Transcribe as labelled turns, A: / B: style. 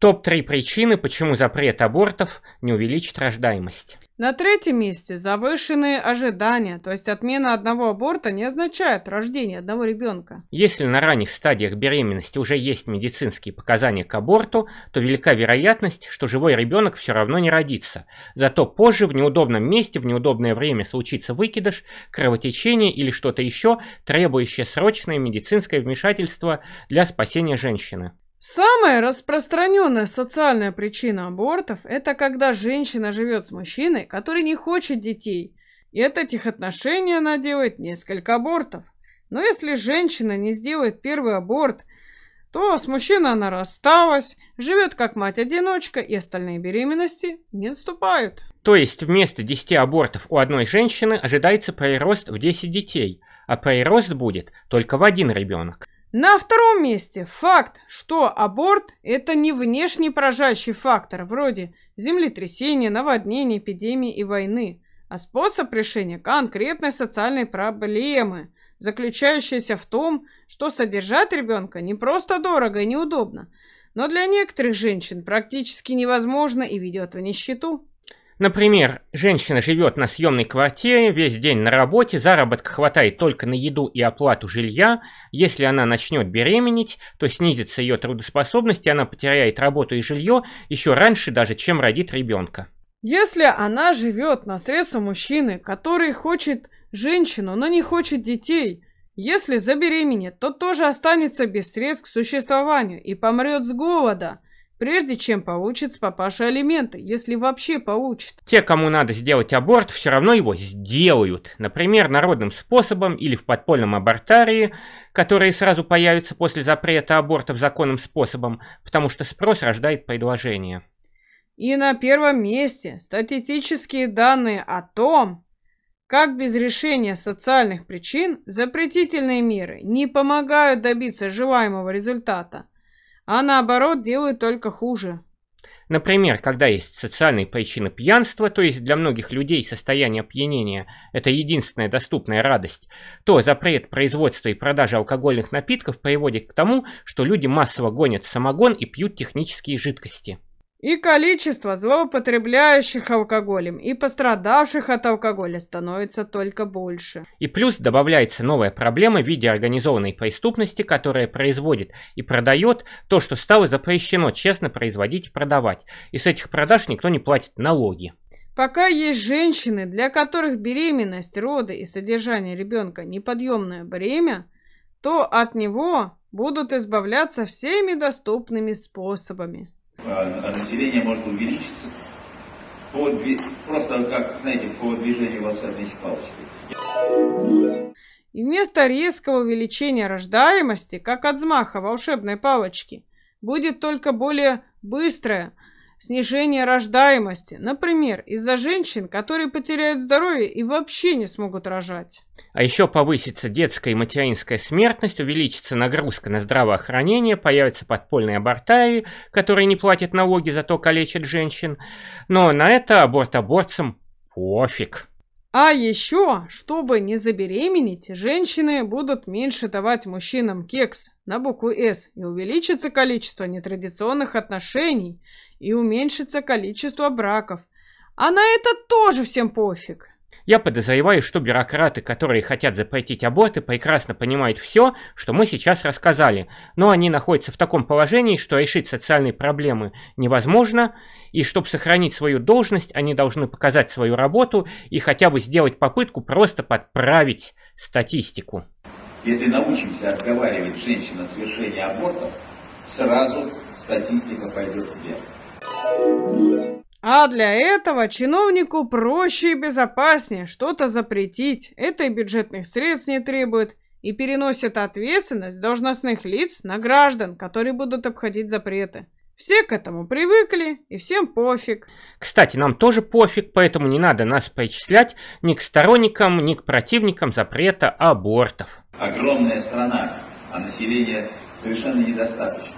A: Топ-3 причины, почему запрет абортов не увеличит рождаемость.
B: На третьем месте завышенные ожидания, то есть отмена одного аборта не означает рождение одного ребенка.
A: Если на ранних стадиях беременности уже есть медицинские показания к аборту, то велика вероятность, что живой ребенок все равно не родится. Зато позже в неудобном месте, в неудобное время случится выкидыш, кровотечение или что-то еще, требующее срочное медицинское вмешательство для спасения женщины.
B: Самая распространенная социальная причина абортов – это когда женщина живет с мужчиной, который не хочет детей, и от этих отношений она делает несколько абортов. Но если женщина не сделает первый аборт, то с мужчиной она рассталась, живет как мать-одиночка, и остальные беременности не наступают.
A: То есть вместо 10 абортов у одной женщины ожидается прирост в 10 детей, а прирост будет только в один ребенок.
B: На втором месте факт, что аборт – это не внешний поражающий фактор, вроде землетрясения, наводнений, эпидемии и войны, а способ решения конкретной социальной проблемы, заключающейся в том, что содержать ребенка не просто дорого и неудобно, но для некоторых женщин практически невозможно и ведет в нищету.
A: Например, женщина живет на съемной квартире, весь день на работе, заработка хватает только на еду и оплату жилья. Если она начнет беременеть, то снизится ее трудоспособность, и она потеряет работу и жилье еще раньше даже, чем родит ребенка.
B: Если она живет на средства мужчины, который хочет женщину, но не хочет детей, если забеременеет, то тоже останется без средств к существованию и помрет с голода – Прежде чем получится папаша алименты, если вообще получит.
A: Те, кому надо сделать аборт, все равно его сделают. Например, народным способом или в подпольном абортарии, которые сразу появятся после запрета абортов законным способом, потому что спрос рождает предложение.
B: И на первом месте статистические данные о том, как без решения социальных причин запретительные меры не помогают добиться желаемого результата – а наоборот делают только
A: хуже. Например, когда есть социальные причины пьянства, то есть для многих людей состояние опьянения – это единственная доступная радость, то запрет производства и продажи алкогольных напитков приводит к тому, что люди массово гонят самогон и пьют технические жидкости.
B: И количество злоупотребляющих алкоголем и пострадавших от алкоголя становится только больше.
A: И плюс добавляется новая проблема в виде организованной преступности, которая производит и продает то, что стало запрещено честно производить и продавать. И с этих продаж никто не платит налоги.
B: Пока есть женщины, для которых беременность, роды и содержание ребенка неподъемное бремя, то от него будут избавляться всеми доступными способами.
A: А, а население может увеличиться по, просто как, знаете, по движению волшебной
B: палочки. И вместо резкого увеличения рождаемости, как от взмаха волшебной палочки, будет только более быстрое Снижение рождаемости, например, из-за женщин, которые потеряют здоровье и вообще не смогут рожать.
A: А еще повысится детская и материнская смертность, увеличится нагрузка на здравоохранение, появятся подпольные абортарии, которые не платят налоги, зато калечат женщин. Но на это абортоборцам пофиг.
B: А еще, чтобы не забеременеть, женщины будут меньше давать мужчинам кекс на букву «С», и увеличится количество нетрадиционных отношений, и уменьшится количество браков. А на это тоже всем пофиг.
A: Я подозреваю, что бюрократы, которые хотят запретить аборты, прекрасно понимают все, что мы сейчас рассказали, но они находятся в таком положении, что решить социальные проблемы невозможно, и чтобы сохранить свою должность, они должны показать свою работу и хотя бы сделать попытку просто подправить статистику. Если научимся отговаривать женщин от совершения абортов, сразу статистика пойдет вверх.
B: А для этого чиновнику проще и безопаснее что-то запретить. Это и бюджетных средств не требует, и переносит ответственность должностных лиц на граждан, которые будут обходить запреты. Все к этому привыкли, и всем пофиг.
A: Кстати, нам тоже пофиг, поэтому не надо нас причислять ни к сторонникам, ни к противникам запрета абортов. Огромная страна, а население совершенно недостаточно.